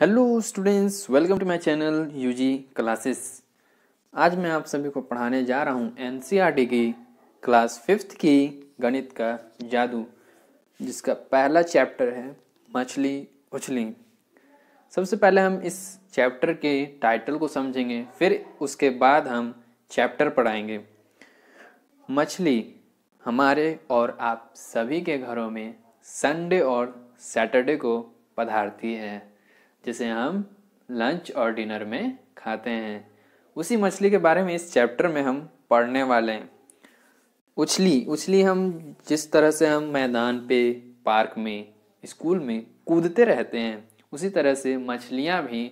hello students welcome to my channel UG classes आज मैं आप सभी को पढ़ाने जा रहा हूँ एनसीईआरटी e की क्लास फिफ्थ की गणित का जादू जिसका पहला चैप्टर है मछली उछली सबसे पहले हम इस चैप्टर के टाइटल को समझेंगे फिर उसके बाद हम चैप्टर पढ़ाएंगे मछली हमारे और आप सभी के घरों में संडे और सैटरडे को पधारती है जिसे हम लंच और डिनर में खाते हैं उसी मछली के बारे में इस चैप्टर में हम पढ़ने वाले हैं उछली उछली हम जिस तरह से हम मैदान पे पार्क में स्कूल में कूदते रहते हैं उसी तरह से मछलियाँ भी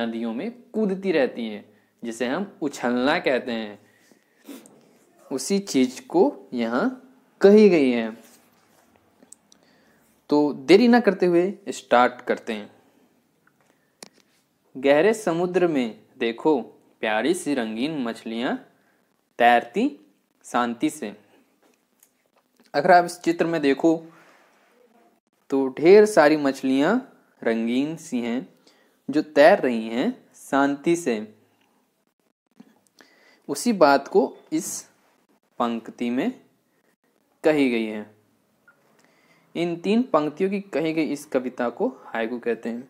नदियों में कूदती रहती हैं जिसे हम उछलना कहते हैं उसी चीज़ को यहाँ कही गई है तो देरी ना करते हुए स्टार्ट करते हैं गहरे समुद्र में देखो प्यारी सी रंगीन मछलियां तैरती शांति से अगर आप इस चित्र में देखो तो ढेर सारी मछलियां रंगीन सी हैं जो तैर रही हैं शांति से उसी बात को इस पंक्ति में कही गई है इन तीन पंक्तियों की कही गई इस कविता को हाइकू कहते हैं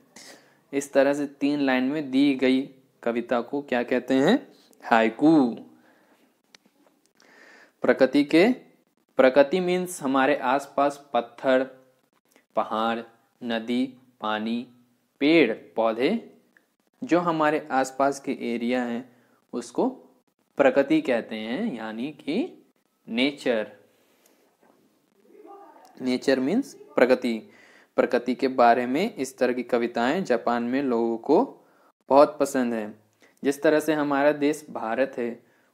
इस तरह से तीन लाइन में दी गई कविता को क्या कहते हैं हाइकू प्रकृति के प्रकृति मीन्स हमारे आसपास पत्थर पहाड़ नदी पानी पेड़ पौधे जो हमारे आसपास के एरिया हैं उसको प्रकृति कहते हैं यानी कि नेचर नेचर मीन्स प्रकृति प्रकृति के बारे में इस तरह की कविताएं जापान में लोगों को बहुत पसंद है जिस तरह से हमारा देश भारत है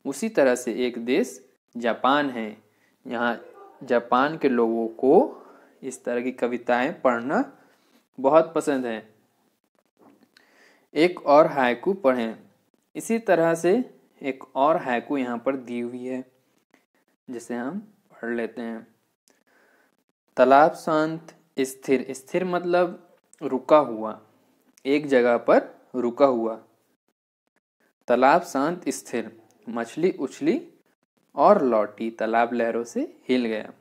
उसी तरह से एक देश जापान है यहाँ जापान के लोगों को इस तरह की कविताएं पढ़ना बहुत पसंद है एक और हाइकू पढ़ें इसी तरह से एक और हाइकू यहाँ पर दी हुई है जिसे हम पढ़ लेते हैं तालाब शांत स्थिर स्थिर मतलब रुका हुआ एक जगह पर रुका हुआ तालाब शांत स्थिर मछली उछली और लौटी तालाब लहरों से हिल गया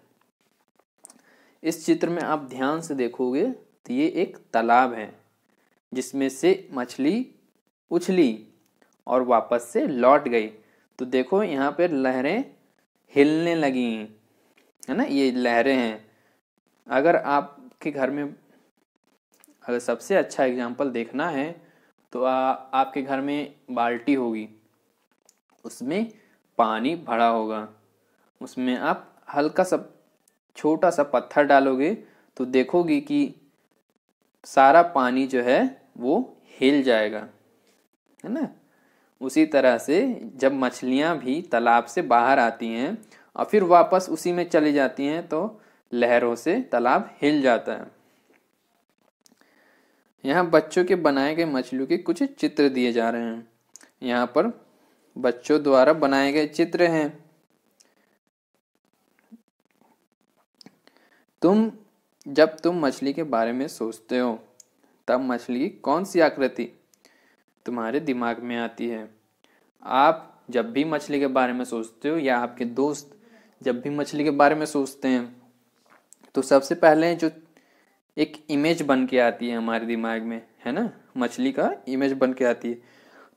इस चित्र में आप ध्यान से देखोगे तो ये एक तालाब है जिसमें से मछली उछली और वापस से लौट गई तो देखो यहाँ पर लहरें हिलने लगी है ना ये लहरें हैं अगर आप आपके घर में अगर सबसे अच्छा एग्जाम्पल देखना है तो आ, आपके घर में बाल्टी होगी उसमें पानी भरा होगा उसमें आप हल्का सा छोटा सा पत्थर डालोगे तो देखोगे कि सारा पानी जो है वो हिल जाएगा है ना उसी तरह से जब मछलियाँ भी तालाब से बाहर आती हैं और फिर वापस उसी में चली जाती हैं तो लहरों से तालाब हिल जाता है यहाँ बच्चों के बनाए गए मछलियों के कुछ चित्र दिए जा रहे हैं यहाँ पर बच्चों द्वारा बनाए गए चित्र हैं तुम जब तुम मछली के बारे में सोचते हो तब मछली की कौन सी आकृति तुम्हारे दिमाग में आती है आप जब भी मछली के बारे में सोचते हो या आपके दोस्त जब भी मछली के बारे में सोचते हैं तो सबसे पहले जो एक इमेज बन के आती है हमारे दिमाग में है ना मछली का इमेज बन के आती है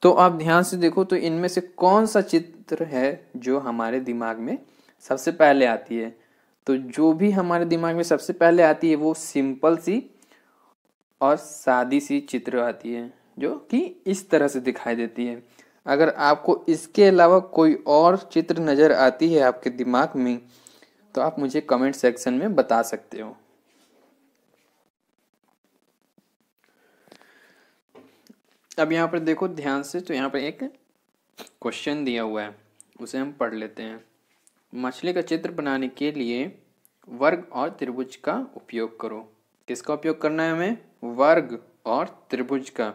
तो आप ध्यान से देखो तो इनमें से कौन सा चित्र है जो हमारे दिमाग में सबसे पहले आती है तो जो भी हमारे दिमाग में सबसे पहले आती है वो सिंपल सी और सादी सी चित्र आती है जो कि इस तरह से दिखाई देती है अगर आपको इसके अलावा कोई और चित्र नज़र आती है आपके दिमाग में तो आप मुझे कमेंट सेक्शन में बता सकते हो अब यहाँ पर देखो ध्यान से तो यहाँ पर एक क्वेश्चन दिया हुआ है उसे हम पढ़ लेते हैं मछली का चित्र बनाने के लिए वर्ग और त्रिभुज का उपयोग करो किसका उपयोग करना है हमें वर्ग और त्रिभुज का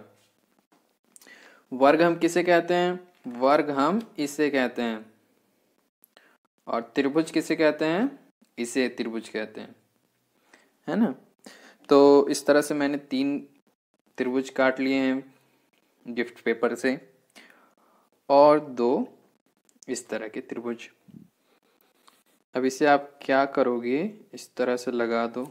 वर्ग हम किसे कहते हैं वर्ग हम इसे कहते हैं और त्रिभुज किसे कहते हैं इसे त्रिभुज कहते हैं है ना तो इस तरह से मैंने तीन त्रिभुज काट लिए हैं गिफ्ट पेपर से और दो इस तरह के त्रिभुज अब इसे आप क्या करोगे इस तरह से लगा दो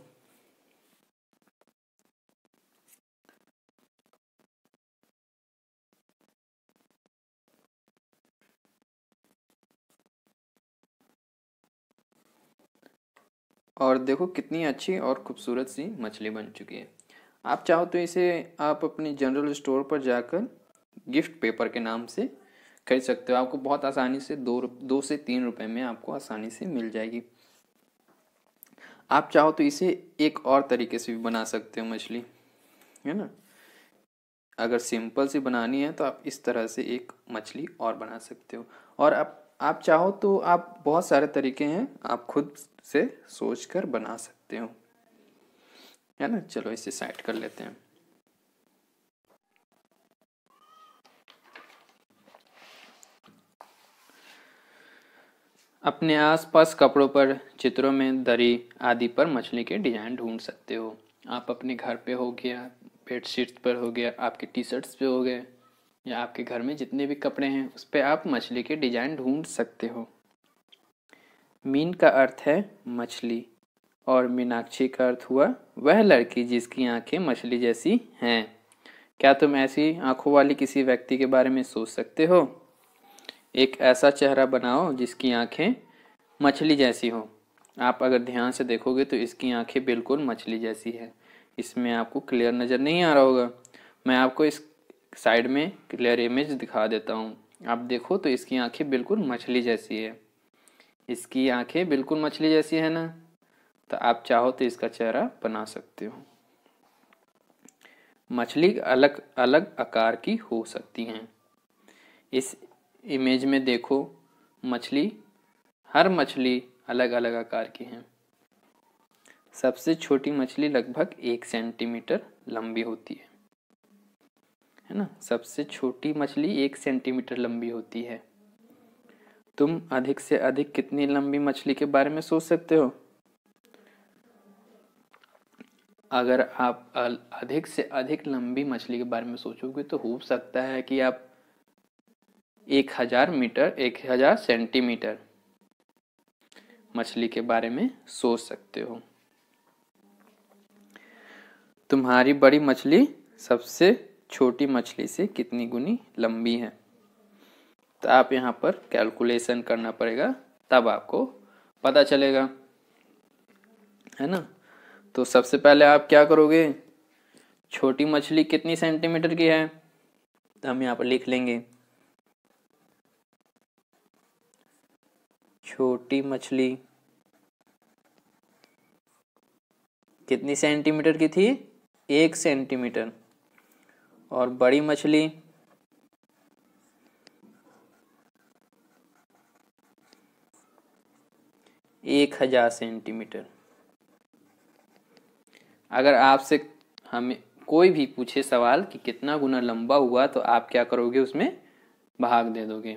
और देखो कितनी अच्छी और ख़ूबसूरत सी मछली बन चुकी है आप चाहो तो इसे आप अपने जनरल स्टोर पर जाकर गिफ्ट पेपर के नाम से खरीद सकते हो आपको बहुत आसानी से दो दो से तीन रुपए में आपको आसानी से मिल जाएगी आप चाहो तो इसे एक और तरीके से भी बना सकते हो मछली है ना अगर सिंपल सी बनानी है तो आप इस तरह से एक मछली और बना सकते हो और आप आप चाहो तो आप बहुत सारे तरीके हैं आप खुद से सोच कर बना सकते हो है ना चलो इसे साइड कर लेते हैं अपने आसपास कपड़ों पर चित्रों में दरी आदि पर मछली के डिजाइन ढूंढ सकते हो आप अपने घर पे हो गया बेडशीट्स पर हो गया आपके टी शर्ट्स पे हो गए या आपके घर में जितने भी कपड़े हैं उस पर आप मछली के डिजाइन ढूंढ सकते हो मीन का अर्थ है मछली और मीनाक्षी का अर्थ हुआ वह लड़की जिसकी आंखें मछली जैसी हैं क्या तुम ऐसी आंखों वाली किसी व्यक्ति के बारे में सोच सकते हो एक ऐसा चेहरा बनाओ जिसकी आंखें मछली जैसी हो आप अगर ध्यान से देखोगे तो इसकी आंखें बिल्कुल मछली जैसी है इसमें आपको क्लियर नज़र नहीं आ रहा होगा मैं आपको इस साइड में क्लियर इमेज दिखा देता हूँ आप देखो तो इसकी आंखें बिल्कुल मछली जैसी है इसकी आंखें बिल्कुल मछली जैसी है ना तो आप चाहो तो इसका चेहरा बना सकते हो मछली अलग अलग आकार की हो सकती हैं इस इमेज में देखो मछली हर मछली अलग अलग आकार की है सबसे छोटी मछली लगभग एक सेंटीमीटर लंबी होती है है ना सबसे छोटी मछली एक सेंटीमीटर लंबी होती है तुम अधिक से अधिक कितनी लंबी मछली के बारे में सोच सकते हो अगर आप अधिक से अधिक लंबी मछली के बारे में सोचोगे तो हो सकता है कि आप एक हजार मीटर एक हजार सेंटीमीटर मछली के बारे में सोच सकते हो तुम्हारी बड़ी मछली सबसे छोटी मछली से कितनी गुनी लंबी है तो आप यहाँ पर कैलकुलेशन करना पड़ेगा तब आपको पता चलेगा है ना तो सबसे पहले आप क्या करोगे छोटी मछली कितनी सेंटीमीटर की है तो हम यहाँ पर लिख लेंगे छोटी मछली कितनी सेंटीमीटर की थी एक सेंटीमीटर और बड़ी मछली एक हजार सेंटीमीटर अगर आपसे हमें कोई भी पूछे सवाल कि कितना गुना लंबा हुआ तो आप क्या करोगे उसमें भाग दे दोगे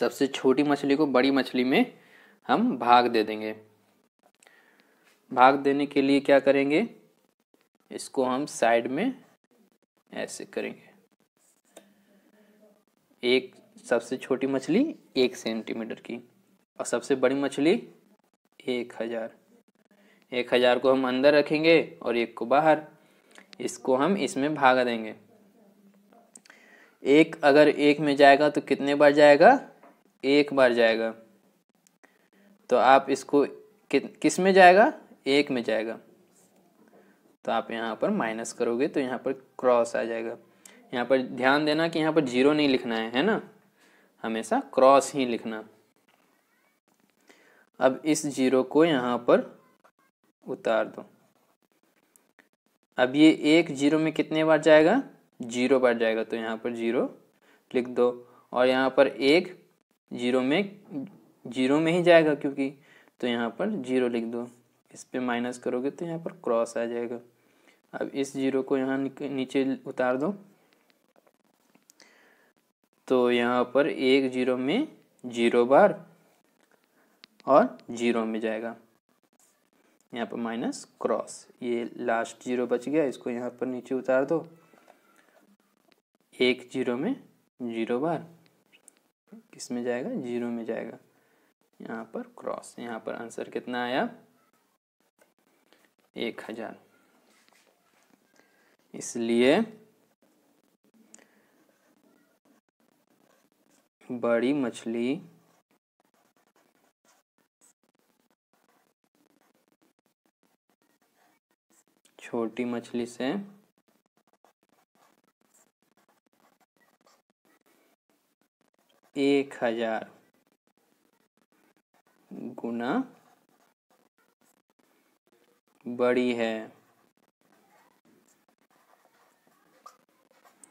सबसे छोटी मछली को बड़ी मछली में हम भाग दे देंगे भाग देने के लिए क्या करेंगे इसको हम साइड में ऐसे करेंगे एक सबसे छोटी मछली एक सेंटीमीटर की और सबसे बड़ी मछली एक हज़ार एक हज़ार को हम अंदर रखेंगे और एक को बाहर इसको हम इसमें भागा देंगे एक अगर एक में जाएगा तो कितने बार जाएगा एक बार जाएगा तो आप इसको कि, किस में जाएगा एक में जाएगा तो आप यहाँ पर माइनस करोगे तो यहाँ पर क्रॉस आ जाएगा यहाँ पर ध्यान देना कि यहाँ पर जीरो नहीं लिखना है है ना हमेशा क्रॉस ही लिखना अब इस जीरो को यहाँ पर उतार दो अब ये एक जीरो में कितने बार जाएगा जीरो बार जाएगा तो यहाँ पर जीरो लिख दो और यहाँ पर एक जीरो में जीरो में ही जाएगा क्योंकि तो यहाँ पर जीरो लिख दो इस पर माइनस करोगे तो यहाँ पर क्रॉस आ जाएगा अब इस जीरो को यहाँ नीचे उतार दो तो यहाँ पर एक जीरो में जीरो बार और जीरो में जाएगा यहाँ पर माइनस क्रॉस ये लास्ट जीरो बच गया इसको यहाँ पर नीचे उतार दो एक जीरो में जीरो बार किस में जाएगा जीरो में जाएगा यहाँ पर क्रॉस यहाँ पर आंसर कितना आया एक हजार इसलिए बड़ी मछली छोटी मछली से एक हजार गुना बड़ी है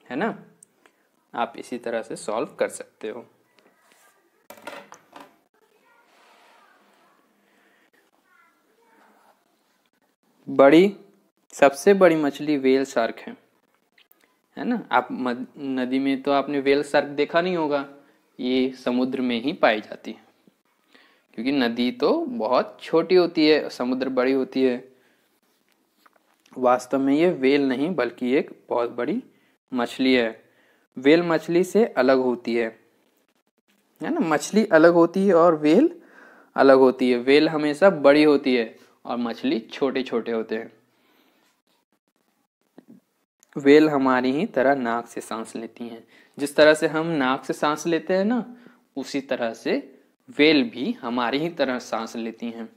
है ना आप इसी तरह से सॉल्व कर सकते हो बड़ी सबसे बड़ी मछली वेल शार्क है है ना आप मद, नदी में तो आपने वेल शार्क देखा नहीं होगा ये समुद्र में ही पाई जाती है क्योंकि नदी तो बहुत छोटी होती है समुद्र बड़ी होती है वास्तव में ये वेल नहीं बल्कि एक बहुत बड़ी मछली है वेल मछली से अलग होती है है ना मछली अलग होती है और वेल अलग होती है वेल हमेशा बड़ी होती है और मछली छोटे छोटे होते हैं वेल हमारी ही तरह नाक से सांस लेती हैं जिस तरह से हम नाक से सांस लेते हैं ना उसी तरह से वेल भी हमारी ही तरह सांस लेती हैं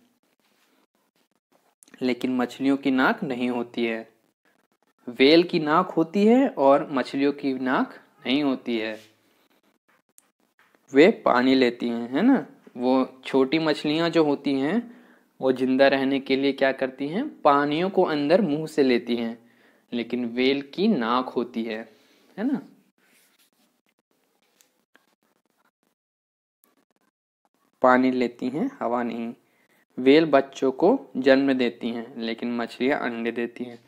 लेकिन मछलियों की नाक नहीं होती है वेल की नाक होती है और मछलियों की नाक नहीं होती है वे पानी लेती हैं है ना वो छोटी मछलियाँ जो होती हैं वो जिंदा रहने के लिए क्या करती हैं पानियों को अंदर मुंह से लेती हैं लेकिन वेल की नाक होती है है ना पानी लेती हैं हवा नहीं वेल बच्चों को जन्म देती हैं लेकिन मछलियाँ अंडे देती हैं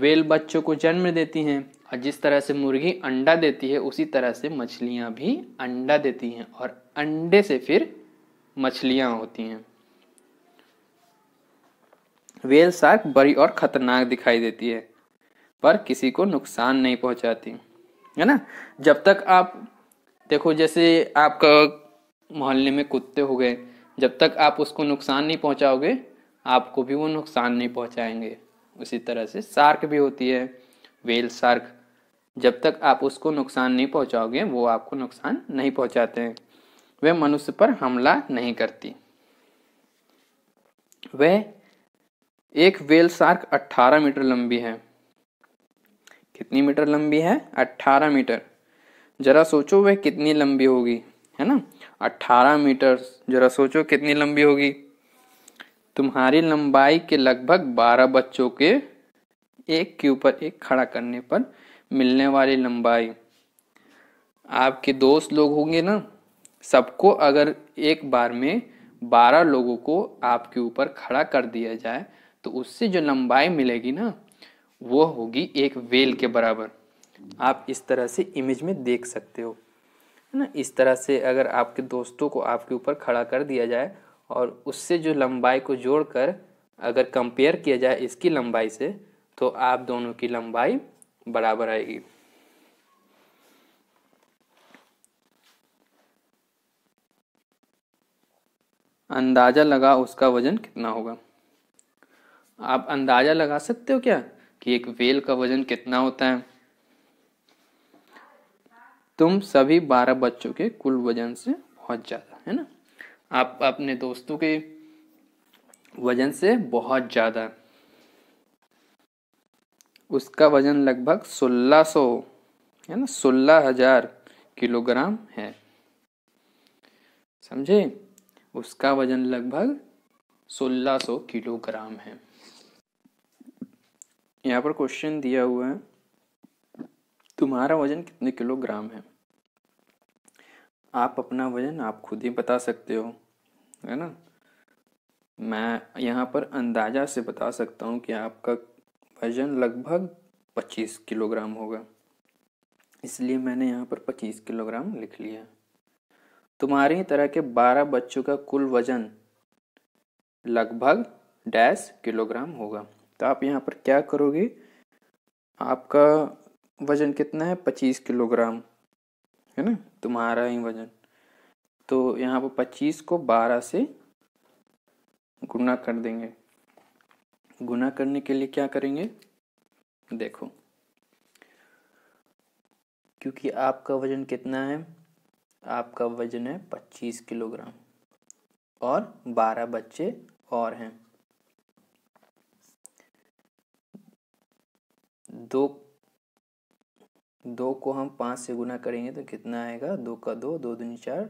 वेल बच्चों को जन्म देती हैं और जिस तरह से मुर्गी अंडा देती है उसी तरह से मछलियाँ भी अंडा देती हैं और अंडे से फिर मछलियाँ होती हैं वेल शार्क बड़ी और खतरनाक दिखाई देती है पर किसी को नुकसान नहीं पहुंचाती है ना जब तक आप देखो जैसे आपका मोहल्ले में कुत्ते हो गए जब तक आप उसको नुकसान नहीं पहुंचाओगे आपको भी वो नुकसान नहीं पहुंचाएंगे उसी तरह से सार्क भी होती है वेल सार्क जब तक आप उसको नुकसान नहीं पहुंचाओगे वो आपको नुकसान नहीं पहुंचाते हैं वह मनुष्य पर हमला नहीं करती वह एक वेल सार्क 18 मीटर लंबी है कितनी मीटर लंबी है 18 मीटर जरा सोचो वह कितनी लंबी होगी है ना अट्ठारह मीटर जरा सोचो कितनी लंबी होगी तुम्हारी लंबाई के लगभग बारह बच्चों के एक के ऊपर एक खड़ा करने पर मिलने वाली लंबाई आपके दोस्त लोग होंगे ना सबको अगर एक बार में बारह लोगों को आपके ऊपर खड़ा कर दिया जाए तो उससे जो लंबाई मिलेगी ना वो होगी एक वेल के बराबर आप इस तरह से इमेज में देख सकते हो है ना इस तरह से अगर आपके दोस्तों को आपके ऊपर खड़ा कर दिया जाए और उससे जो लंबाई को जोड़कर अगर कंपेयर किया जाए इसकी लंबाई से तो आप दोनों की लंबाई बराबर आएगी अंदाज़ा लगा उसका वज़न कितना होगा आप अंदाज़ा लगा सकते हो क्या कि एक वेल का वज़न कितना होता है तुम सभी बारह बच्चों के कुल वजन से बहुत ज़्यादा है ना आप अपने दोस्तों के वजन से बहुत ज़्यादा उसका वजन लगभग सोलह सो है ना सोलह हजार किलोग्राम है समझे उसका वजन लगभग सोलह सो किलोग्राम है यहाँ पर क्वेश्चन दिया हुआ है तुम्हारा वजन कितने किलोग्राम है आप अपना वजन आप खुद ही बता सकते हो है ना मैं यहाँ पर अंदाज़ा से बता सकता हूँ कि आपका वज़न लगभग पच्चीस किलोग्राम होगा इसलिए मैंने यहाँ पर पच्चीस किलोग्राम लिख लिया तुम्हारी तरह के बारह बच्चों का कुल वज़न लगभग डैश किलोग्राम होगा तो आप यहाँ पर क्या करोगे आपका वज़न कितना है पच्चीस किलोग्राम है ना तुम्हारा ही वजन तो यहाँ पर पच्चीस को बारह से गुना कर देंगे गुना करने के लिए क्या करेंगे देखो क्योंकि आपका वजन कितना है आपका वजन है पच्चीस किलोग्राम और बारह बच्चे और हैं दो दो को हम पाँच से गुना करेंगे तो कितना आएगा दो का दो दो दूनी चार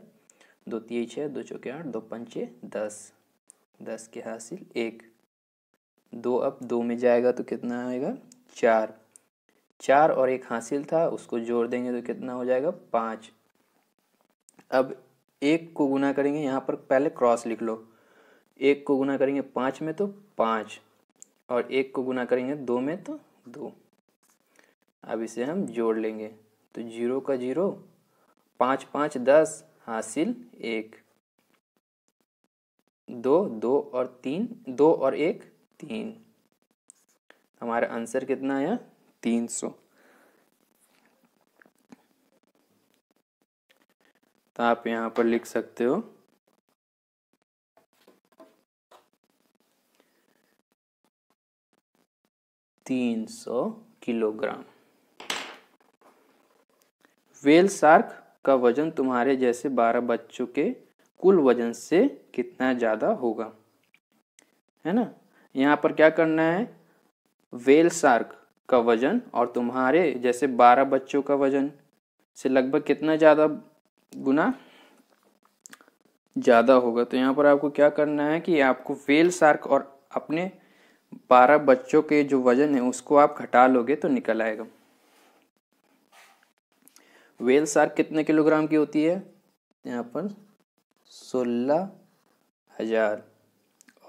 दो तीन छः दो चौके आठ दो पंचे दस दस के हासिल एक दो अब दो में जाएगा तो कितना आएगा चार चार और एक हासिल था उसको जोड़ देंगे तो कितना हो जाएगा पाँच अब एक को गुना करेंगे यहाँ पर पहले क्रॉस लिख लो एक को गुना करेंगे पाँच में तो पाँच और एक को गुना करेंगे दो में तो दो अब इसे हम जोड़ लेंगे तो जीरो का जीरो पाँच पाँच दस हासिल एक दो दो और तीन दो और एक तीन हमारा आंसर कितना आया तीन सौ तो आप यहाँ पर लिख सकते हो तीन सौ किलोग्राम वेल शार्क का वजन तुम्हारे जैसे बारह बच्चों के कुल वजन से कितना ज़्यादा होगा है ना यहाँ पर क्या करना है वेल शार्क का वजन और तुम्हारे जैसे बारह बच्चों का वजन से लगभग कितना ज़्यादा गुना ज़्यादा होगा तो यहाँ पर आपको क्या करना है कि आपको वेल शार्क और अपने बारह बच्चों के जो वजन है उसको आप घटा लोगे तो निकल आएगा वेल सार्क कितने किलोग्राम की होती है यहाँ पर सोलह हजार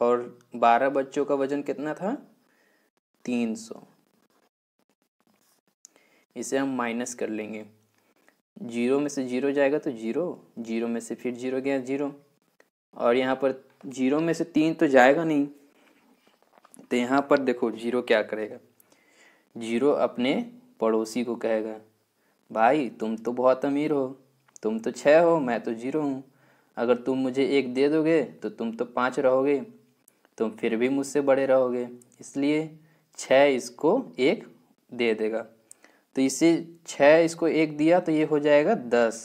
और बारह बच्चों का वजन कितना था तीन सौ इसे हम माइनस कर लेंगे जीरो में से जीरो जाएगा तो जीरो जीरो में से फिर जीरो गया जीरो और यहाँ पर जीरो में से तीन तो जाएगा नहीं तो यहाँ पर देखो जीरो क्या करेगा जीरो अपने पड़ोसी को कहेगा भाई तुम तो बहुत अमीर हो तुम तो छः हो मैं तो जीरो हूँ अगर तुम मुझे एक दे दोगे तो तुम तो पाँच रहोगे तुम फिर भी मुझसे बड़े रहोगे इसलिए छः इसको एक दे देगा तो इसे छः इसको एक दिया तो ये हो जाएगा दस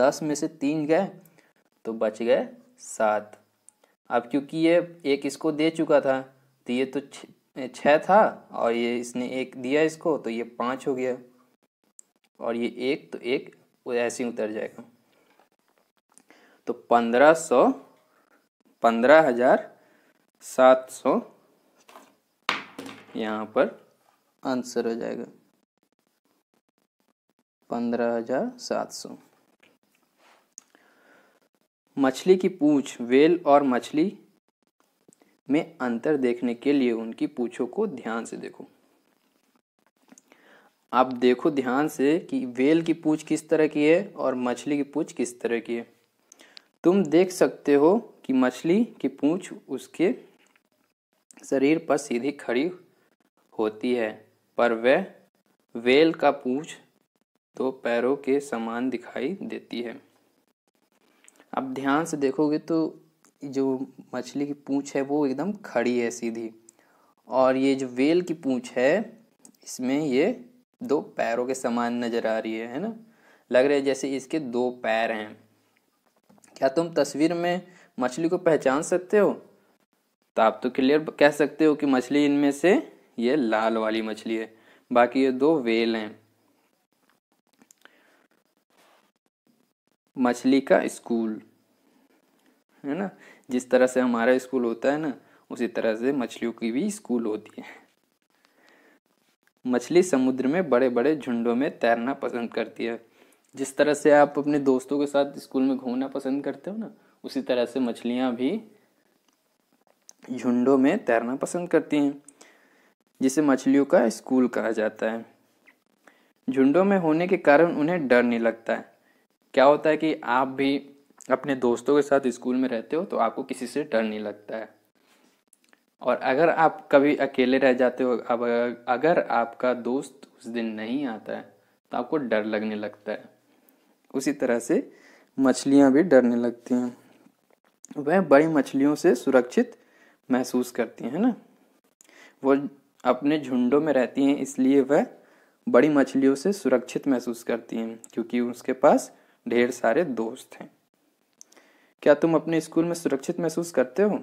दस में से तीन गए तो बच गए सात अब क्योंकि ये एक इसको दे चुका था तो ये तो छः था और ये इसने एक दिया इसको तो ये पाँच हो गया और ये एक तो एक ऐसे ही उतर जाएगा तो पंद्रह सौ पंद्रह हजार सात सौ यहाँ पर आंसर हो जाएगा पंद्रह हजार सात सौ मछली की पूछ वेल और मछली में अंतर देखने के लिए उनकी पूछों को ध्यान से देखो आप देखो ध्यान से कि वेल की पूछ किस तरह की है और मछली की पूछ किस तरह की है तुम देख सकते हो कि मछली की पूछ उसके शरीर पर सीधी खड़ी होती है पर वह वेल का पूछ तो पैरों के समान दिखाई देती है अब ध्यान से देखोगे तो जो मछली की पूछ है वो एकदम खड़ी है सीधी और ये जो वेल की पूछ है इसमें ये दो पैरों के समान नजर आ रही है है ना लग रहा है जैसे इसके दो पैर हैं क्या तुम तस्वीर में मछली को पहचान सकते हो तो आप तो क्लियर कह सकते हो कि मछली इनमें से ये लाल वाली मछली है बाकी ये दो वेल हैं मछली का स्कूल है ना जिस तरह से हमारा स्कूल होता है ना उसी तरह से मछलियों की भी स्कूल होती है मछली समुद्र में बड़े बड़े झुंडों में तैरना पसंद करती है जिस तरह से आप अपने दोस्तों के साथ स्कूल में घूमना पसंद करते हो ना उसी तरह से मछलियाँ भी झुंडों में तैरना पसंद करती हैं जिसे मछलियों का स्कूल कहा जाता है झुंडों में होने के कारण उन्हें डर नहीं लगता है क्या होता है कि आप भी अपने दोस्तों के साथ स्कूल में रहते हो तो आपको किसी से डर नहीं लगता है और अगर आप कभी अकेले रह जाते हो अब अगर आपका दोस्त उस दिन नहीं आता है तो आपको डर लगने लगता है उसी तरह से मछलियाँ भी डरने लगती हैं वह बड़ी मछलियों से सुरक्षित महसूस करती हैं ना वो अपने झुंडों में रहती हैं इसलिए वह बड़ी मछलियों से सुरक्षित महसूस करती हैं क्योंकि उसके पास ढेर सारे दोस्त हैं क्या तुम अपने स्कूल में सुरक्षित महसूस करते हो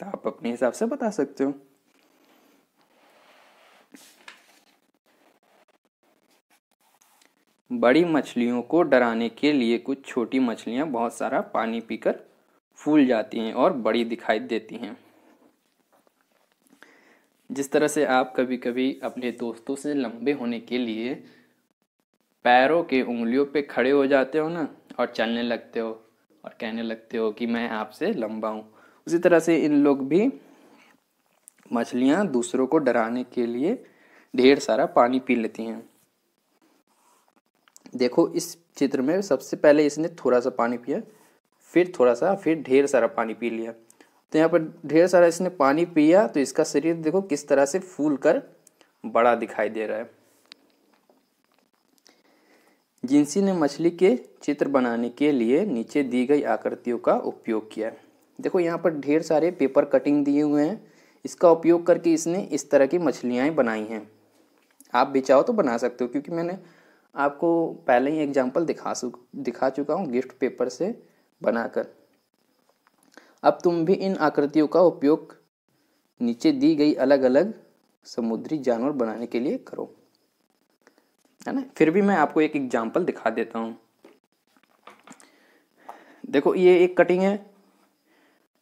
तो आप अपने हिसाब से बता सकते हो बड़ी मछलियों को डराने के लिए कुछ छोटी मछलियां बहुत सारा पानी पीकर फूल जाती हैं और बड़ी दिखाई देती हैं जिस तरह से आप कभी कभी अपने दोस्तों से लंबे होने के लिए पैरों के उंगलियों पे खड़े हो जाते हो ना और चलने लगते हो और कहने लगते हो कि मैं आपसे लंबा हूँ उसी तरह से इन लोग भी मछलियां दूसरों को डराने के लिए ढेर सारा पानी पी लेती हैं देखो इस चित्र में सबसे पहले इसने थोड़ा सा पानी पिया फिर थोड़ा सा फिर ढेर सारा पानी पी लिया तो यहाँ पर ढेर सारा इसने पानी पिया तो इसका शरीर देखो किस तरह से फूल कर बड़ा दिखाई दे रहा है जिनसी ने मछली के चित्र बनाने के लिए नीचे दी गई आकृतियों का उपयोग किया है देखो यहाँ पर ढेर सारे पेपर कटिंग दिए हुए हैं इसका उपयोग करके इसने इस तरह की मछलियाँ बनाई हैं आप भी चाहो तो बना सकते हो क्योंकि मैंने आपको पहले ही एग्जाम्पल दिखा दिखा चुका हूँ गिफ्ट पेपर से बनाकर अब तुम भी इन आकृतियों का उपयोग नीचे दी गई अलग अलग समुद्री जानवर बनाने के लिए करो है ना फिर भी मैं आपको एक एग्जाम्पल दिखा देता हूँ देखो ये एक कटिंग है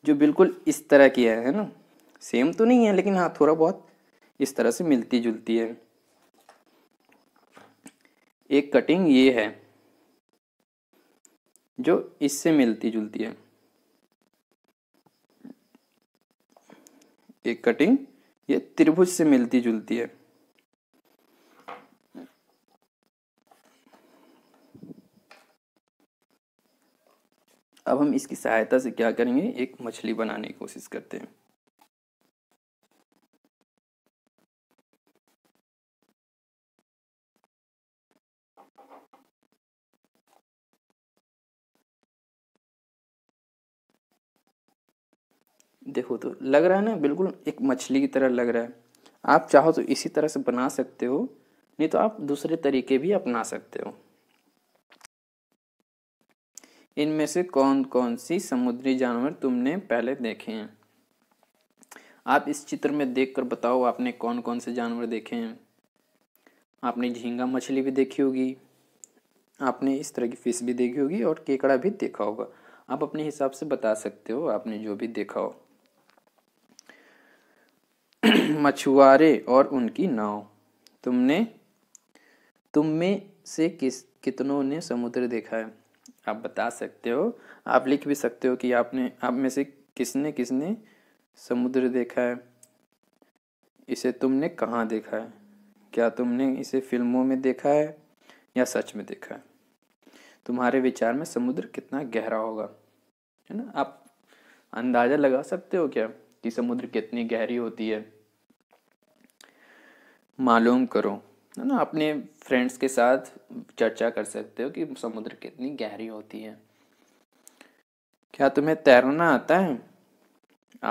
जो बिल्कुल इस तरह की है है ना सेम तो नहीं है लेकिन हाँ थोड़ा बहुत इस तरह से मिलती जुलती है एक कटिंग ये है जो इससे मिलती जुलती है एक कटिंग ये त्रिभुज से मिलती जुलती है अब हम इसकी सहायता से क्या करेंगे एक मछली बनाने की कोशिश करते हैं देखो तो लग रहा है ना बिल्कुल एक मछली की तरह लग रहा है आप चाहो तो इसी तरह से बना सकते हो नहीं तो आप दूसरे तरीके भी अपना सकते हो इनमें से कौन कौन सी समुद्री जानवर तुमने पहले देखे हैं आप इस चित्र में देखकर बताओ आपने कौन कौन से जानवर देखे हैं आपने झींगा मछली भी देखी होगी आपने इस तरह की फिश भी देखी होगी और केकड़ा भी देखा होगा आप अपने हिसाब से बता सकते हो आपने जो भी देखा हो मछुआरे और उनकी नाव तुमने तुम में से किस कितनों ने समुद्र देखा है आप बता सकते हो आप लिख भी सकते हो कि आपने आप में से किसने किसने समुद्र देखा है इसे तुमने कहाँ देखा है क्या तुमने इसे फिल्मों में देखा है या सच में देखा है तुम्हारे विचार में समुद्र कितना गहरा होगा है ना आप अंदाज़ा लगा सकते हो क्या कि समुद्र कितनी गहरी होती है मालूम करो है ना अपने फ्रेंड्स के साथ चर्चा कर सकते हो कि समुद्र कितनी गहरी होती है क्या तुम्हें तैरना आता है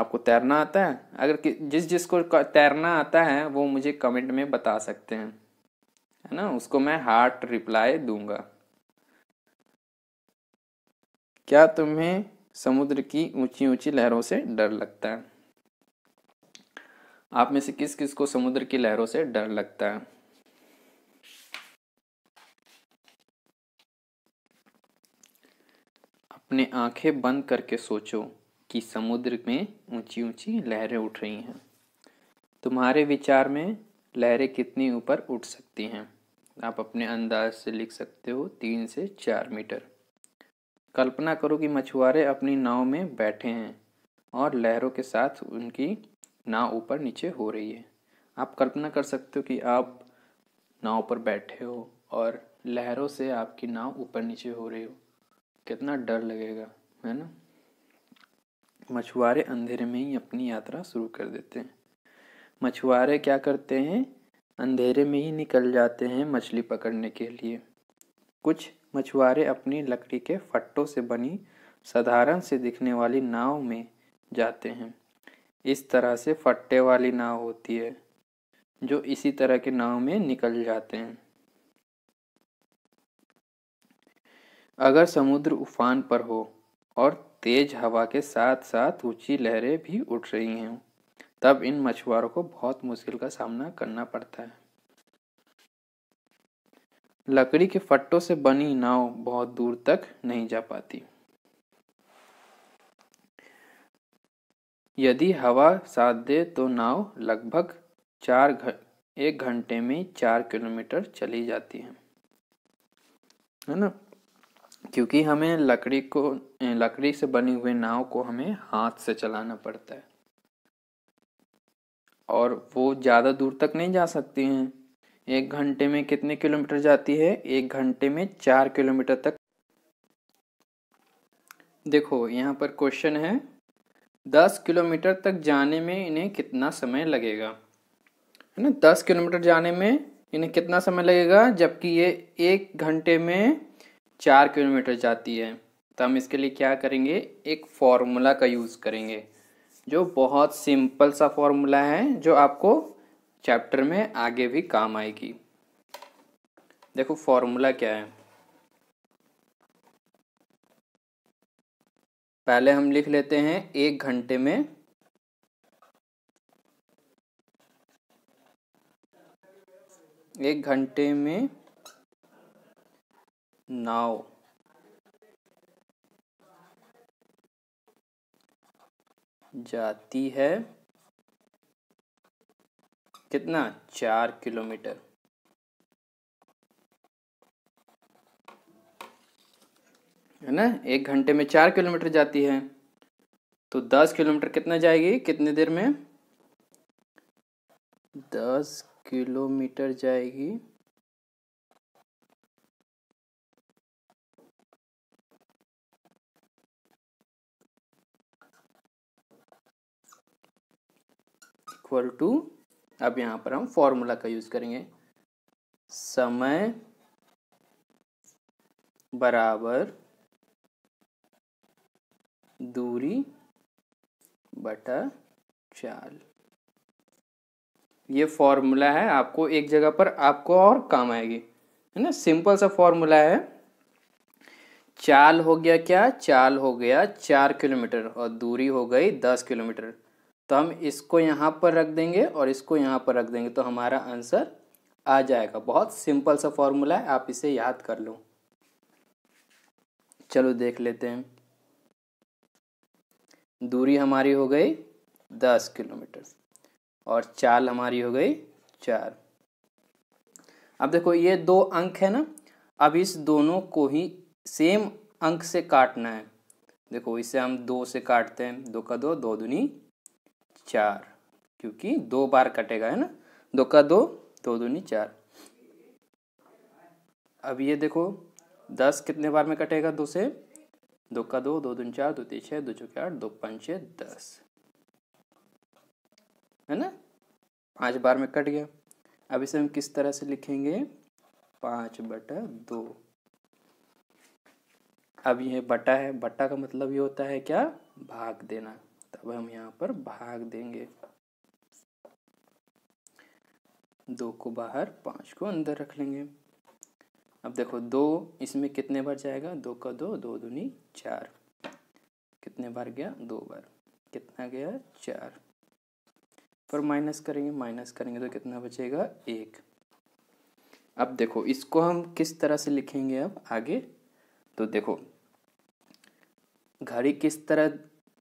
आपको तैरना आता है अगर जिस जिसको तैरना आता है वो मुझे कमेंट में बता सकते हैं है ना उसको मैं हार्ट रिप्लाई दूंगा क्या तुम्हें समुद्र की ऊंची ऊंची लहरों से डर लगता है आप में से किस किस को समुद्र की लहरों से डर लगता है अपने आंखें बंद करके सोचो कि समुद्र में ऊंची ऊंची लहरें उठ रही हैं तुम्हारे विचार में लहरें कितनी ऊपर उठ सकती हैं आप अपने अंदाज से लिख सकते हो तीन से चार मीटर कल्पना करो कि मछुआरे अपनी नाव में बैठे हैं और लहरों के साथ उनकी नाव ऊपर नीचे हो रही है आप कल्पना कर सकते हो कि आप नाव पर बैठे हो और लहरों से आपकी नाव ऊपर नीचे हो रही हो कितना डर लगेगा है ना मछुआरे अंधेरे में ही अपनी यात्रा शुरू कर देते हैं मछुआरे क्या करते हैं अंधेरे में ही निकल जाते हैं मछली पकड़ने के लिए कुछ मछुआरे अपनी लकड़ी के फट्टों से बनी साधारण से दिखने वाली नाव में जाते हैं इस तरह से फट्टे वाली नाव होती है जो इसी तरह के नाव में निकल जाते हैं अगर समुद्र उफान पर हो और तेज हवा के साथ साथ ऊंची लहरें भी उठ रही हैं तब इन मछुआरों को बहुत मुश्किल का सामना करना पड़ता है लकड़ी के फट्टों से बनी नाव बहुत दूर तक नहीं जा पाती यदि हवा साथ दे तो नाव लगभग चार घ, एक घंटे में चार किलोमीटर चली जाती है है ना क्योंकि हमें लकड़ी को लकड़ी से बने हुए नाव को हमें हाथ से चलाना पड़ता है और वो ज़्यादा दूर तक नहीं जा सकती हैं एक घंटे में कितने किलोमीटर जाती है एक घंटे में चार किलोमीटर तक देखो यहाँ पर क्वेश्चन है दस किलोमीटर तक जाने में इन्हें कितना समय लगेगा है ना दस किलोमीटर जाने में इन्हें कितना समय लगेगा जबकि ये एक घंटे में चार किलोमीटर जाती है तो हम इसके लिए क्या करेंगे एक फॉर्मूला का यूज़ करेंगे जो बहुत सिंपल सा फॉर्मूला है जो आपको चैप्टर में आगे भी काम आएगी देखो फॉर्मूला क्या है पहले हम लिख लेते हैं एक घंटे में एक घंटे में now जाती है कितना चार किलोमीटर है ना एक घंटे में चार किलोमीटर जाती है तो दस किलोमीटर कितना जाएगी कितनी देर में दस किलोमीटर जाएगी इक्वल टू अब यहाँ पर हम फॉर्मूला का यूज़ करेंगे समय बराबर दूरी बटा चाल ये फॉर्मूला है आपको एक जगह पर आपको और काम आएगी है ना सिंपल सा फॉर्मूला है चाल हो गया क्या चाल हो गया चार किलोमीटर और दूरी हो गई दस किलोमीटर तो हम इसको यहाँ पर रख देंगे और इसको यहाँ पर रख देंगे तो हमारा आंसर आ जाएगा बहुत सिंपल सा फॉर्मूला है आप इसे याद कर लो चलो देख लेते हैं दूरी हमारी हो गई दस किलोमीटर और चाल हमारी हो गई चार अब देखो ये दो अंक है ना अब इस दोनों को ही सेम अंक से काटना है देखो इसे हम दो से काटते हैं दो का दो दो दुनी चार क्योंकि दो बार कटेगा है ना दो का दो दो दूनी चार अब ये देखो दस कितने बार में कटेगा दो से दो का दो दो दून चार दो तीन छः दो चौके आठ दो पंच दस है ना पांच बार में कट गया अब इसे हम किस तरह से लिखेंगे पांच बटा दो अब यह बटा है बटा का मतलब ये होता है क्या भाग देना तब हम यहाँ पर भाग देंगे दो को बाहर पाँच को अंदर रख लेंगे अब देखो दो इसमें कितने बार जाएगा दो का दो दो दूनी चार कितने बार गया दो बार कितना गया चार पर माइनस करेंगे माइनस करेंगे तो कितना बचेगा एक अब देखो इसको हम किस तरह से लिखेंगे अब आगे तो देखो घड़ी किस तरह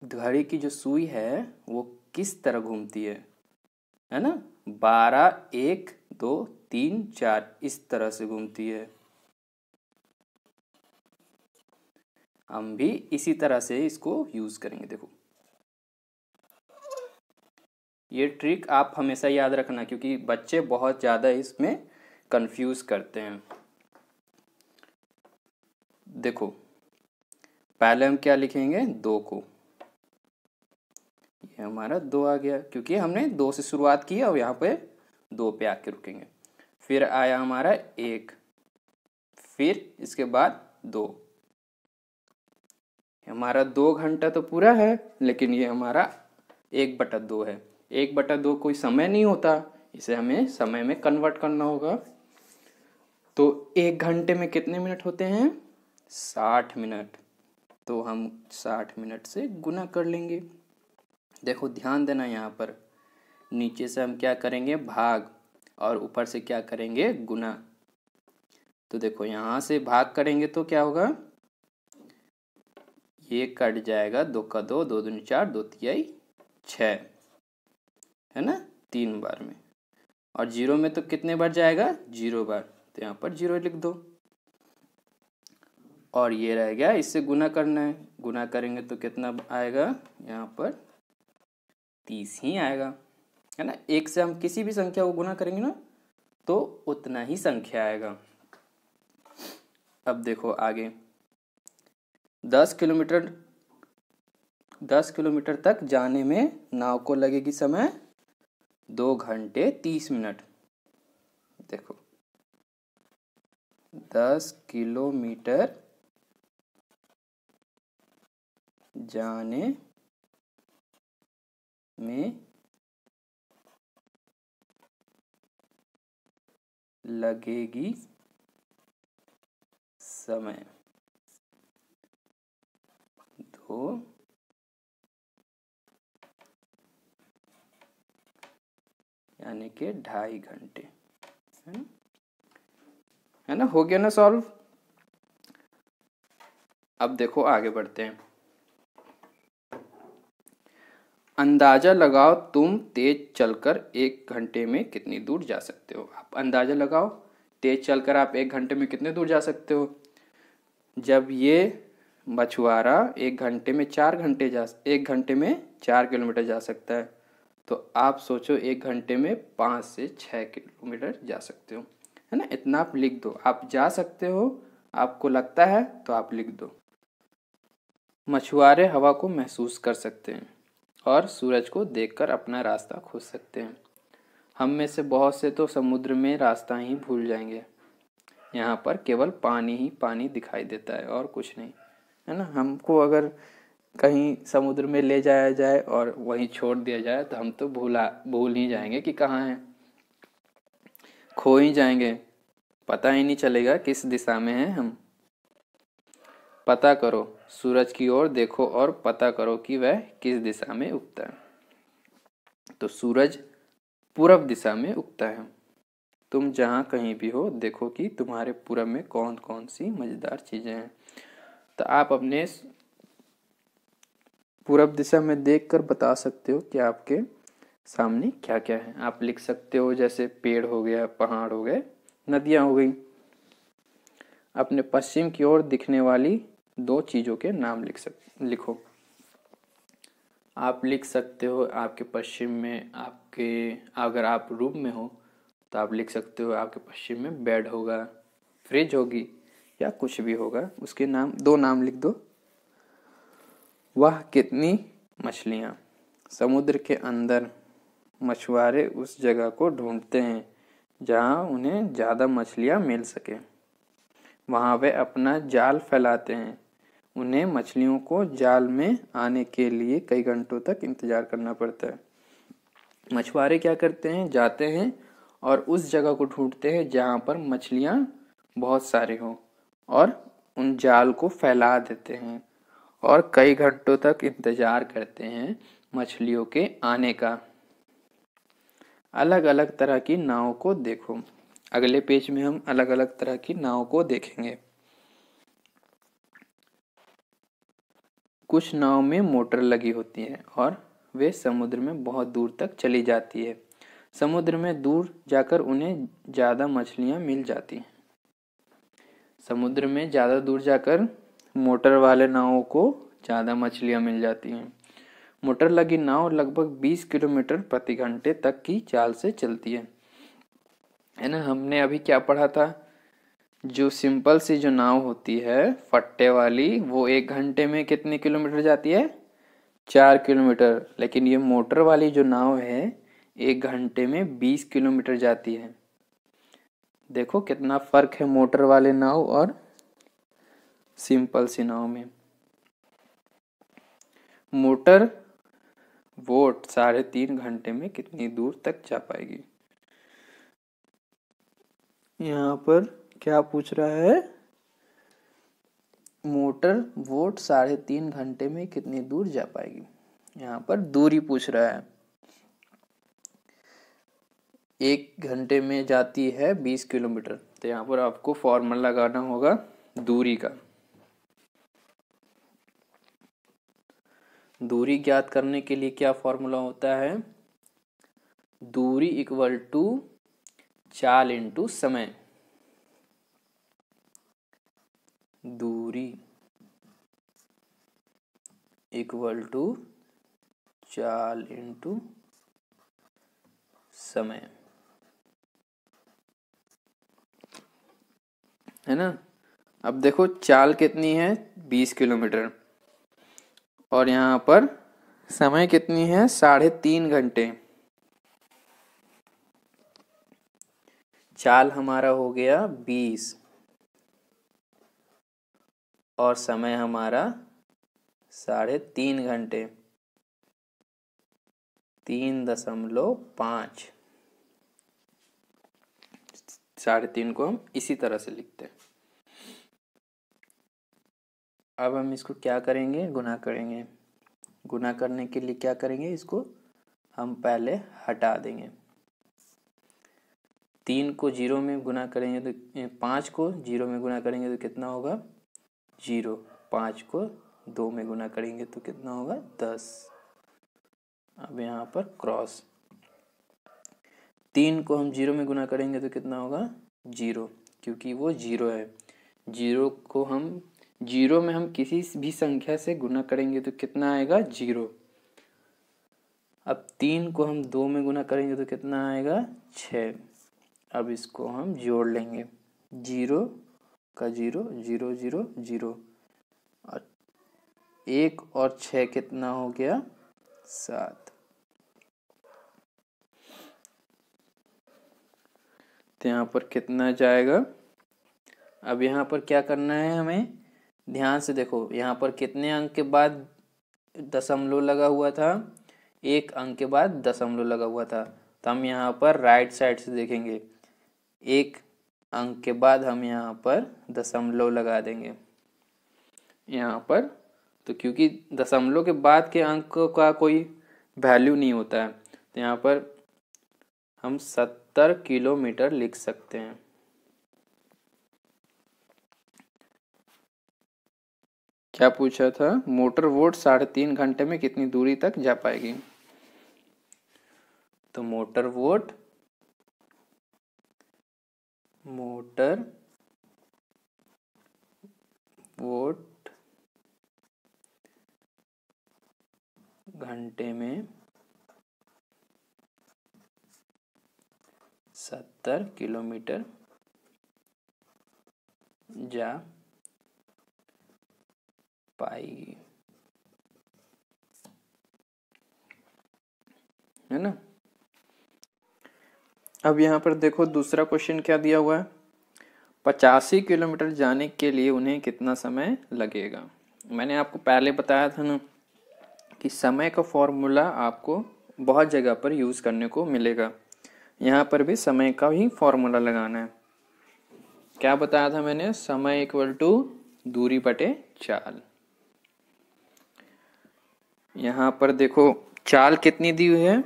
घड़ी की जो सुई है वो किस तरह घूमती है है ना बारह एक दो तीन चार इस तरह से घूमती है हम भी इसी तरह से इसको यूज करेंगे देखो ये ट्रिक आप हमेशा याद रखना क्योंकि बच्चे बहुत ज़्यादा इसमें कंफ्यूज करते हैं देखो पहले हम क्या लिखेंगे दो को ये हमारा दो आ गया क्योंकि हमने दो से शुरुआत की और यहाँ पे दो पे आके रुकेंगे फिर आया हमारा एक फिर इसके बाद दो हमारा दो घंटा तो पूरा है लेकिन ये हमारा एक बटा दो है एक बटा दो कोई समय नहीं होता इसे हमें समय में कन्वर्ट करना होगा तो एक घंटे में कितने मिनट होते हैं साठ मिनट तो हम साठ मिनट से गुना कर लेंगे देखो ध्यान देना यहाँ पर नीचे से हम क्या करेंगे भाग और ऊपर से क्या करेंगे गुना तो देखो यहाँ से भाग करेंगे तो क्या होगा ये कट जाएगा दो का दो दो दूनी चार दो तीन छ है ना तीन बार में और जीरो में तो कितने बार जाएगा जीरो बार तो यहाँ पर जीरो लिख दो और ये रह गया इससे गुना करना है गुना करेंगे तो कितना आएगा यहाँ पर तीस ही आएगा है ना एक से हम किसी भी संख्या को गुना करेंगे ना तो उतना ही संख्या आएगा अब देखो आगे दस किलोमीटर दस किलोमीटर तक जाने में नाव को लगेगी समय दो घंटे तीस मिनट देखो दस किलोमीटर जाने में लगेगी समय दो यानी कि ढाई घंटे है ना है ना हो गया ना सॉल्व अब देखो आगे बढ़ते हैं अंदाज़ा लगाओ तुम तेज चलकर एक घंटे में कितनी दूर जा सकते हो आप अंदाज़ा लगाओ तेज चलकर आप एक घंटे में कितने दूर जा सकते हो जब ये मछुआरा एक घंटे में चार घंटे जा एक घंटे में चार किलोमीटर जा सकता है तो आप सोचो एक घंटे में पाँच से छः किलोमीटर जा सकते हो है ना इतना आप लिख दो आप जा सकते हो आपको लगता है तो आप लिख दो मछुआरे हवा को महसूस कर सकते हैं और सूरज को देखकर अपना रास्ता खोज सकते हैं हम में से बहुत से तो समुद्र में रास्ता ही भूल जाएंगे यहाँ पर केवल पानी ही पानी दिखाई देता है और कुछ नहीं है ना हमको अगर कहीं समुद्र में ले जाया जाए और वहीं छोड़ दिया जाए तो हम तो भूला भूल ही जाएंगे कि कहाँ हैं खो ही जाएंगे पता ही नहीं चलेगा किस दिशा में हैं हम पता करो सूरज की ओर देखो और पता करो कि वह किस दिशा में उगता है तो सूरज पूरब दिशा में उगता है तुम जहाँ कहीं भी हो देखो कि तुम्हारे पूरब में कौन कौन सी मज़ेदार चीज़ें हैं तो आप अपने पूरब दिशा में देख कर बता सकते हो कि आपके सामने क्या क्या है आप लिख सकते हो जैसे पेड़ हो गया पहाड़ हो गए नदियाँ हो गई अपने पश्चिम की ओर दिखने वाली दो चीज़ों के नाम लिख सक लिखो आप लिख सकते हो आपके पश्चिम में आपके अगर आप रूम में हो तो आप लिख सकते हो आपके पश्चिम में बेड होगा फ्रिज होगी या कुछ भी होगा उसके नाम दो नाम लिख दो वह कितनी मछलियाँ समुद्र के अंदर मछुआरे उस जगह को ढूंढते हैं जहाँ उन्हें ज़्यादा मछलियाँ मिल सकें वहाँ वे अपना जाल फैलाते हैं उन्हें मछलियों को जाल में आने के लिए कई घंटों तक इंतज़ार करना पड़ता है मछुआरे क्या करते हैं जाते हैं और उस जगह को ढूंढते हैं जहाँ पर मछलियाँ बहुत सारी हों और उन जाल को फैला देते हैं और कई घंटों तक इंतज़ार करते हैं मछलियों के आने का अलग अलग तरह की नाव को देखो अगले पेज में हम अलग अलग तरह की नाव को देखेंगे कुछ नाव में मोटर लगी होती है और वे समुद्र में बहुत दूर तक चली जाती है समुद्र में दूर जाकर उन्हें ज़्यादा मछलियाँ मिल जाती हैं समुद्र में ज़्यादा दूर जाकर मोटर वाले नावों को ज़्यादा मछलियाँ मिल जाती हैं मोटर लगी नाव लगभग 20 किलोमीटर प्रति घंटे तक की चाल से चलती है है ना हमने अभी क्या पढ़ा था जो सिंपल सी जो नाव होती है फट्टे वाली वो एक घंटे में कितने किलोमीटर जाती है चार किलोमीटर लेकिन ये मोटर वाली जो नाव है एक घंटे में बीस किलोमीटर जाती है देखो कितना फ़र्क है मोटर वाले नाव और सिंपल सी नाव में मोटर वोट साढ़े तीन घंटे में कितनी दूर तक जा पाएगी यहाँ पर क्या पूछ रहा है मोटर वोट साढ़े तीन घंटे में कितनी दूर जा पाएगी यहाँ पर दूरी पूछ रहा है एक घंटे में जाती है बीस किलोमीटर तो यहाँ पर आपको फॉर्मल लगाना होगा दूरी का दूरी ज्ञात करने के लिए क्या फॉर्मूला होता है दूरी इक्वल टू चाल इंटू समय दूरी इक्वल टू चाल इंटू समय है ना अब देखो चाल कितनी है बीस किलोमीटर और यहां पर समय कितनी है साढ़े तीन घंटे चाल हमारा हो गया बीस और समय हमारा साढ़े तीन घंटे तीन दशमलव पाँच साढ़े तीन को हम इसी तरह से लिखते हैं अब हम इसको क्या करेंगे गुना करेंगे गुना करने के लिए क्या करेंगे इसको हम पहले हटा देंगे तीन को जीरो में गुना करेंगे तो पाँच को जीरो में गुना करेंगे तो कितना होगा जीरो पाँच को दो में गुना करेंगे तो कितना होगा दस अब यहाँ पर क्रॉस तीन को हम जीरो में गुना करेंगे तो कितना होगा जीरो क्योंकि वो जीरो है जीरो को हम जीरो में हम किसी भी संख्या से गुना करेंगे तो कितना आएगा जीरो अब तीन को हम दो में गुना करेंगे तो कितना आएगा छः अब इसको हम जोड़ लेंगे जीरो का जीरो जीरो जीरो जीरो और एक और छ कितना हो गया सात तो यहाँ पर कितना जाएगा अब यहाँ पर क्या करना है हमें ध्यान से देखो यहाँ पर कितने अंक के बाद दशमलव लगा हुआ था एक अंक के बाद दशमलव लगा हुआ था तो हम यहाँ पर राइट साइड से देखेंगे एक अंक के बाद हम यहाँ पर दशमलव लगा देंगे यहाँ पर तो क्योंकि दशमलव के बाद के अंक का कोई वैल्यू नहीं होता है तो यहाँ पर हम सत्तर किलोमीटर लिख सकते हैं क्या पूछा था मोटर वोट साढ़े तीन घंटे में कितनी दूरी तक जा पाएगी तो मोटर वोट मोटर वोट घंटे में सत्तर किलोमीटर जा पाएगी है ना अब यहाँ पर देखो दूसरा क्वेश्चन क्या दिया हुआ है पचासी किलोमीटर जाने के लिए उन्हें कितना समय लगेगा मैंने आपको पहले बताया था ना कि समय का फॉर्मूला आपको बहुत जगह पर यूज़ करने को मिलेगा यहाँ पर भी समय का ही फॉर्मूला लगाना है क्या बताया था मैंने समय इक्वल टू दूरी बटे चाल यहाँ पर देखो चाल कितनी दी हुई है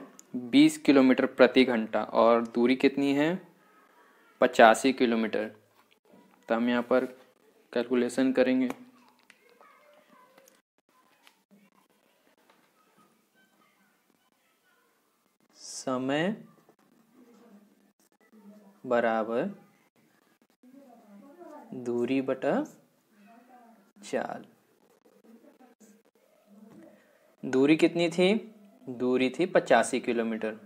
बीस किलोमीटर प्रति घंटा और दूरी कितनी है पचासी किलोमीटर तो हम यहाँ पर कैलकुलेशन करेंगे समय बराबर दूरी बटा चाल दूरी कितनी थी दूरी थी पचासी किलोमीटर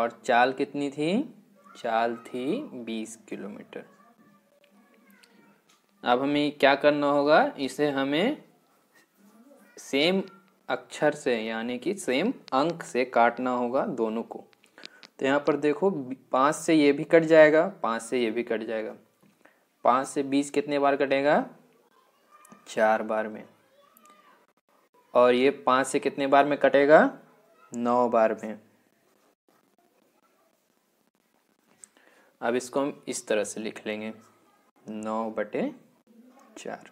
और चाल कितनी थी चाल थी बीस किलोमीटर अब हमें क्या करना होगा इसे हमें सेम अक्षर से यानी कि सेम अंक से काटना होगा दोनों को तो यहाँ पर देखो पाँच से ये भी कट जाएगा पाँच से ये भी कट जाएगा पाँच से बीस कितने बार कटेगा चार बार में और ये पाँच से कितने बार में कटेगा नौ बार में अब इसको हम इस तरह से लिख लेंगे नौ बटे चार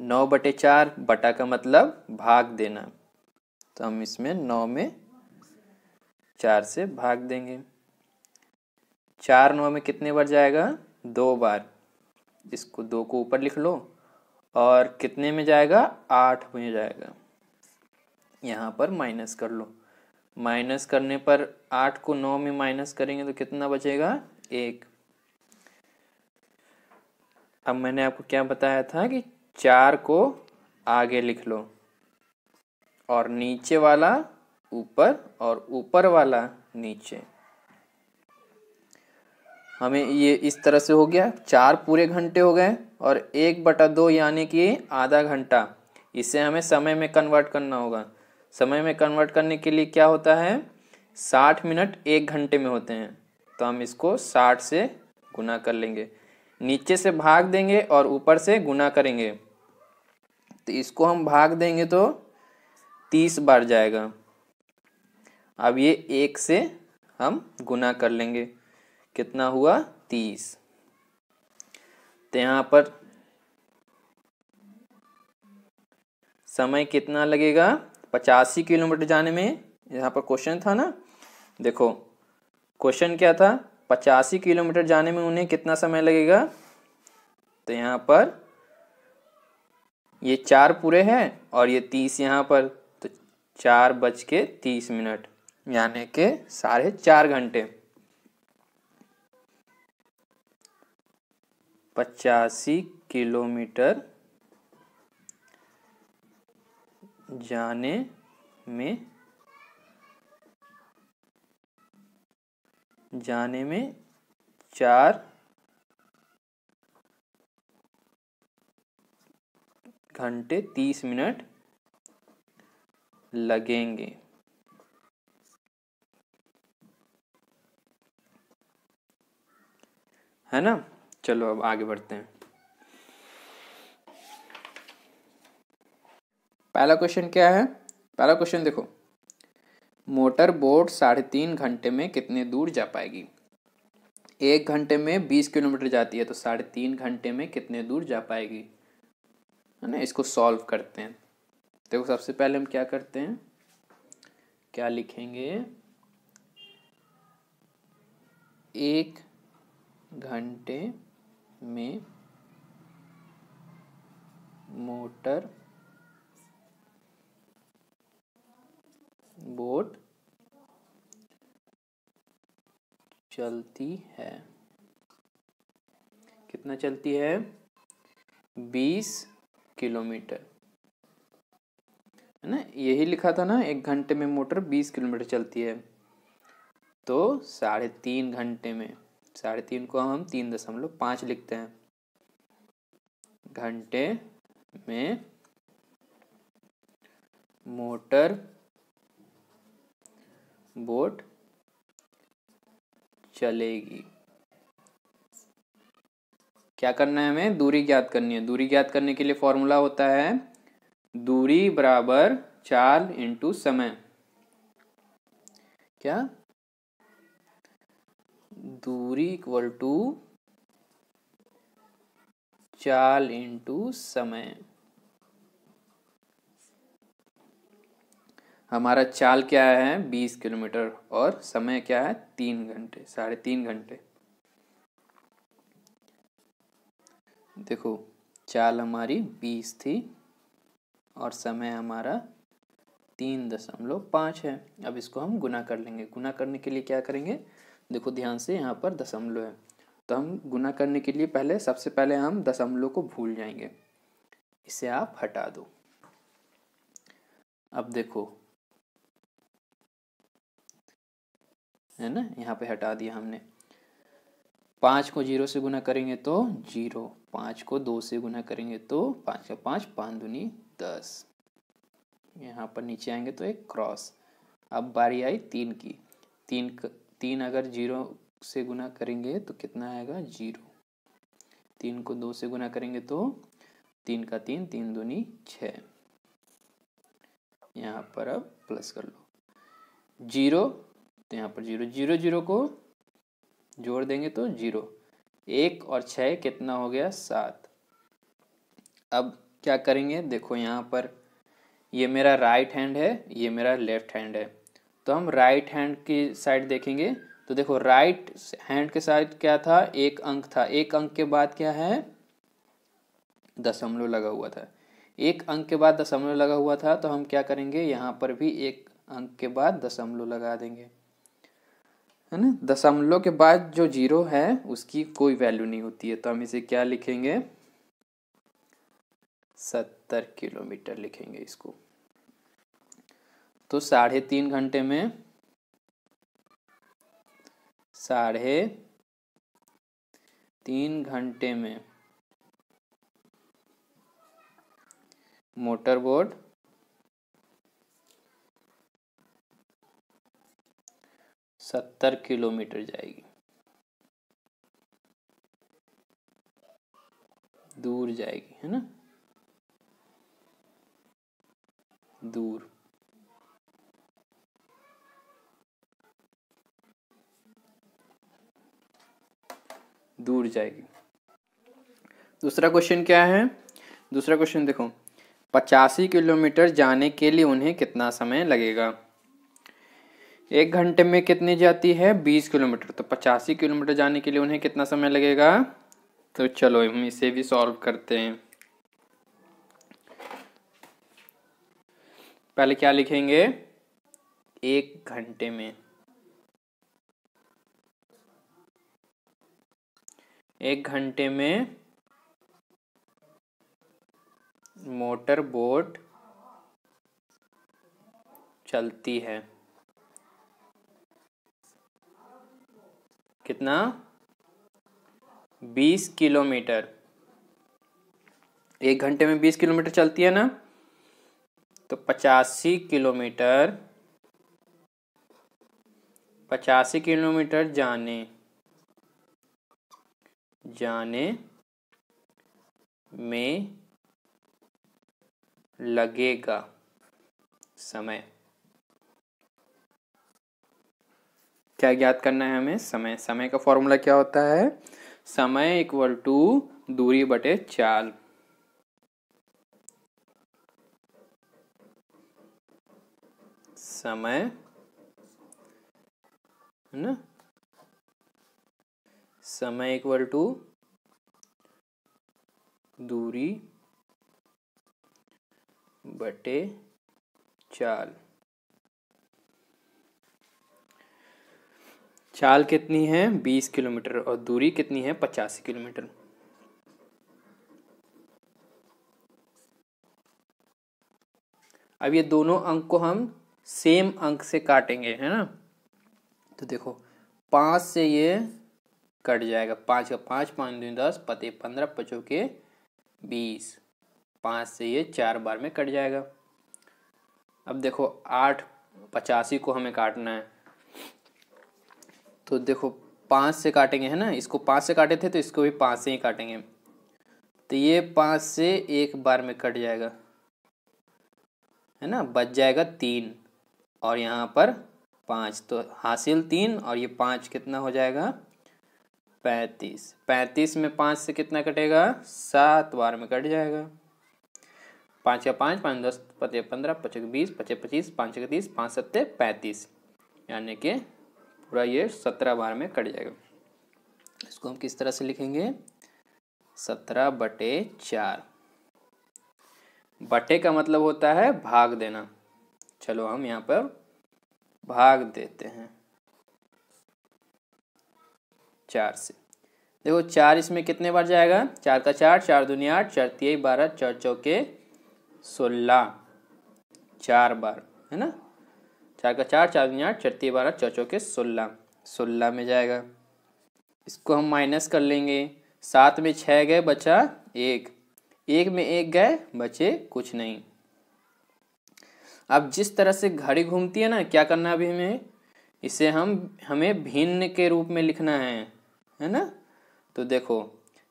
नौ बटे चार बटा का मतलब भाग देना तो हम इसमें नौ में चार से भाग देंगे चार नौ में कितने बार जाएगा दो बार इसको दो को ऊपर लिख लो और कितने में जाएगा आठ में जाएगा यहाँ पर माइनस कर लो माइनस करने पर आठ को नौ में माइनस करेंगे तो कितना बचेगा एक अब मैंने आपको क्या बताया था कि चार को आगे लिख लो और नीचे वाला ऊपर और ऊपर वाला नीचे हमें ये इस तरह से हो गया चार पूरे घंटे हो गए और एक बटा दो यानी कि आधा घंटा इसे हमें समय में कन्वर्ट करना होगा समय में कन्वर्ट करने के लिए क्या होता है साठ मिनट एक घंटे में होते हैं तो हम इसको साठ से गुना कर लेंगे नीचे से भाग देंगे और ऊपर से गुना करेंगे तो इसको हम भाग देंगे तो तीस बार जाएगा अब ये एक से हम गुना कर लेंगे कितना हुआ तीस तो यहाँ पर समय कितना लगेगा पचासी किलोमीटर जाने में यहाँ पर क्वेश्चन था ना देखो क्वेश्चन क्या था पचासी किलोमीटर जाने में उन्हें कितना समय लगेगा तो यहाँ पर ये चार पूरे हैं और ये तीस यहाँ पर तो चार बज के तीस मिनट यानी के साढ़े चार घंटे पचासी किलोमीटर जाने में जाने में चार घंटे तीस मिनट लगेंगे है ना चलो अब आगे बढ़ते हैं पहला क्वेश्चन क्या है पहला क्वेश्चन देखो मोटर बोट साढ़े तीन घंटे में कितने दूर जा पाएगी एक घंटे में बीस किलोमीटर जाती है तो साढ़े तीन घंटे में कितने दूर जा पाएगी है ना इसको सॉल्व करते हैं देखो सबसे पहले हम क्या करते हैं क्या लिखेंगे एक घंटे में मोटर बोट चलती है कितना चलती है बीस किलोमीटर है ना यही लिखा था ना एक घंटे में मोटर बीस किलोमीटर चलती है तो साढ़े तीन घंटे में साढ़े तीन को हम तीन दशमलव पाँच लिखते हैं घंटे में मोटर बोट चलेगी क्या करना है हमें दूरी ज्ञात करनी है दूरी ज्ञात करने के लिए फॉर्मूला होता है दूरी बराबर चाल इंटू समय क्या दूरी इक्वल टू चाल इंटू समय हमारा चाल क्या है बीस किलोमीटर और समय क्या है तीन घंटे साढ़े तीन घंटे देखो चाल हमारी बीस थी और समय हमारा तीन दशमलव पाँच है अब इसको हम गुना कर लेंगे गुना करने के लिए क्या करेंगे देखो ध्यान से यहाँ पर दशमलव है तो हम गुना करने के लिए पहले सबसे पहले हम दशमलव को भूल जाएंगे इसे आप हटा दो अब देखो है ना यहाँ पे हटा दिया हमने पाँच को जीरो से गुना करेंगे तो जीरो पाँच को दो से गुना करेंगे तो पाँच का पाँच पाँच दुनी दस यहाँ पर नीचे आएंगे तो एक क्रॉस अब बारी आई तीन की तीन तीन अगर जीरो से गुना करेंगे तो कितना आएगा जीरो तीन को दो से गुना करेंगे तो तीन का तीन तीन दूनी छ यहाँ पर अब प्लस कर लो जीरो तो यहाँ पर जीरो जीरो जीरो को जोड़ देंगे तो जीरो एक और छः कितना हो गया सात अब क्या करेंगे देखो यहाँ पर ये मेरा राइट हैंड है ये मेरा लेफ्ट हैंड है तो हम राइट हैंड की साइड देखेंगे तो देखो राइट हैंड के साइड क्या था एक अंक था एक अंक के बाद क्या है दशमलव लगा हुआ था एक अंक के बाद दशमलव लगा हुआ था तो हम क्या करेंगे यहाँ पर भी एक अंक के बाद दशमलव लगा देंगे है ना दशमलव के बाद जो जीरो है उसकी कोई वैल्यू नहीं होती है तो हम इसे क्या लिखेंगे सत्तर किलोमीटर लिखेंगे इसको तो साढ़े तीन घंटे में साढ़े तीन घंटे में मोटर बोर्ड सत्तर किलोमीटर जाएगी दूर जाएगी है ना दूर दूर जाएगी दूसरा क्वेश्चन क्या है दूसरा क्वेश्चन देखो पचासी किलोमीटर जाने के लिए उन्हें कितना समय लगेगा एक घंटे में कितनी जाती है बीस किलोमीटर तो पचासी किलोमीटर जाने के लिए उन्हें कितना समय लगेगा तो चलो हम इसे भी सॉल्व करते हैं पहले क्या लिखेंगे एक घंटे में एक घंटे में मोटर बोट चलती है कितना बीस किलोमीटर एक घंटे में बीस किलोमीटर चलती है ना तो पचासी किलोमीटर पचासी किलोमीटर जाने जाने में लगेगा समय क्या ज्ञात करना है हमें समय समय का फॉर्मूला क्या होता है समय इक्वल टू दूरी बटे चाल समय है ना समय इक्वल टू दूरी बटे चाल चाल कितनी है बीस किलोमीटर और दूरी कितनी है पचासी किलोमीटर अब ये दोनों अंक को हम सेम अंक से काटेंगे है ना तो देखो पांच से ये कट जाएगा पाँच का पाँच पाँच दूनी दस पते पंद्रह पचों के बीस पाँच से ये चार बार में कट जाएगा अब देखो आठ पचासी को हमें काटना है तो देखो पाँच से काटेंगे है ना इसको पाँच से काटे थे तो इसको भी पाँच से ही काटेंगे तो ये पाँच से एक बार में कट जाएगा है ना बच जाएगा तीन और यहाँ पर पाँच तो हासिल तीन और ये पाँच कितना हो जाएगा पैंतीस पैंतीस में पाँच से कितना कटेगा सात बार में कट जाएगा पाँच या पाँच पाँच दस पच पंद्रह पचे बीस पचे पच्चीस पाँच छः तीस पाँच सत्ते पैंतीस यानी कि पूरा ये सत्रह बार में कट जाएगा इसको हम किस तरह से लिखेंगे सत्रह बटे चार बटे का मतलब होता है भाग देना चलो हम यहाँ पर भाग देते हैं चार से देखो चार इसमें कितने बार जाएगा चार का चार चार दुनिया आठ चार तिहाई बारह चार चौके सोलह चार बार है ना चार का चार चार दुनिया आठ चार बारह चार चौके सोलह सोलह में जाएगा इसको हम माइनस कर लेंगे सात में छः गए बचा एक एक में एक गए बचे कुछ नहीं अब जिस तरह से घड़ी घूमती है ना क्या करना अभी हमें इसे हम हमें भिन्न के रूप में लिखना है है ना तो देखो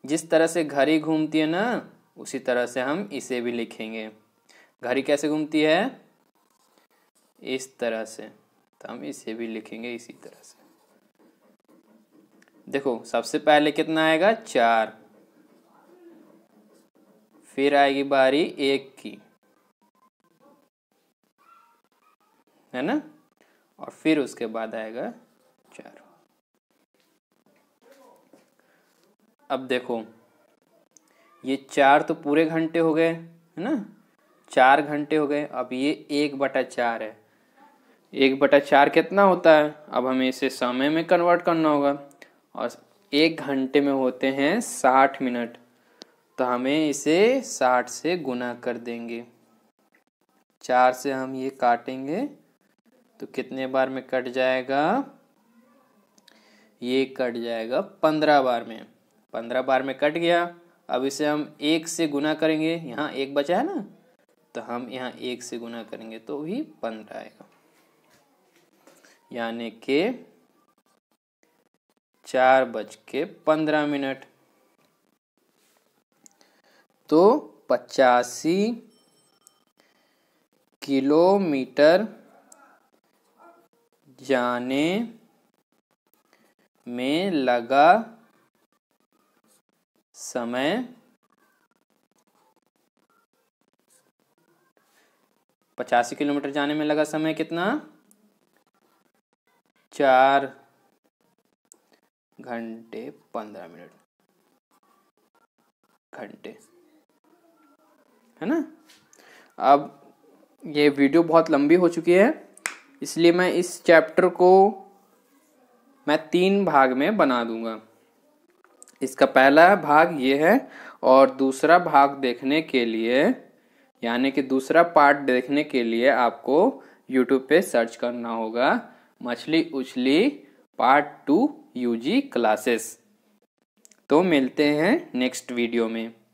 जिस तरह से घड़ी घूमती है ना उसी तरह से हम इसे भी लिखेंगे घड़ी कैसे घूमती है इस तरह से तो हम इसे भी लिखेंगे इसी तरह से देखो सबसे पहले कितना आएगा चार फिर आएगी बारी एक की है ना और फिर उसके बाद आएगा अब देखो ये चार तो पूरे घंटे हो गए है ना चार घंटे हो गए अब ये एक बटा चार है एक बटा चार कितना होता है अब हमें इसे समय में कन्वर्ट करना होगा और एक घंटे में होते हैं साठ मिनट तो हमें इसे साठ से गुना कर देंगे चार से हम ये काटेंगे तो कितने बार में कट जाएगा ये कट जाएगा पंद्रह बार में पंद्रह बार में कट गया अब इसे हम एक से गुना करेंगे यहाँ एक बचा है ना तो हम यहाँ एक से गुना करेंगे तो भी पंद्रह आएगा यानी के चार बज के पंद्रह मिनट तो पचासी किलोमीटर जाने में लगा समय पचासी किलोमीटर जाने में लगा समय कितना चार घंटे पंद्रह मिनट घंटे है ना अब ये वीडियो बहुत लंबी हो चुकी है इसलिए मैं इस चैप्टर को मैं तीन भाग में बना दूंगा इसका पहला भाग ये है और दूसरा भाग देखने के लिए यानी कि दूसरा पार्ट देखने के लिए आपको यूट्यूब पे सर्च करना होगा मछली उछली पार्ट टू यूजी क्लासेस तो मिलते हैं नेक्स्ट वीडियो में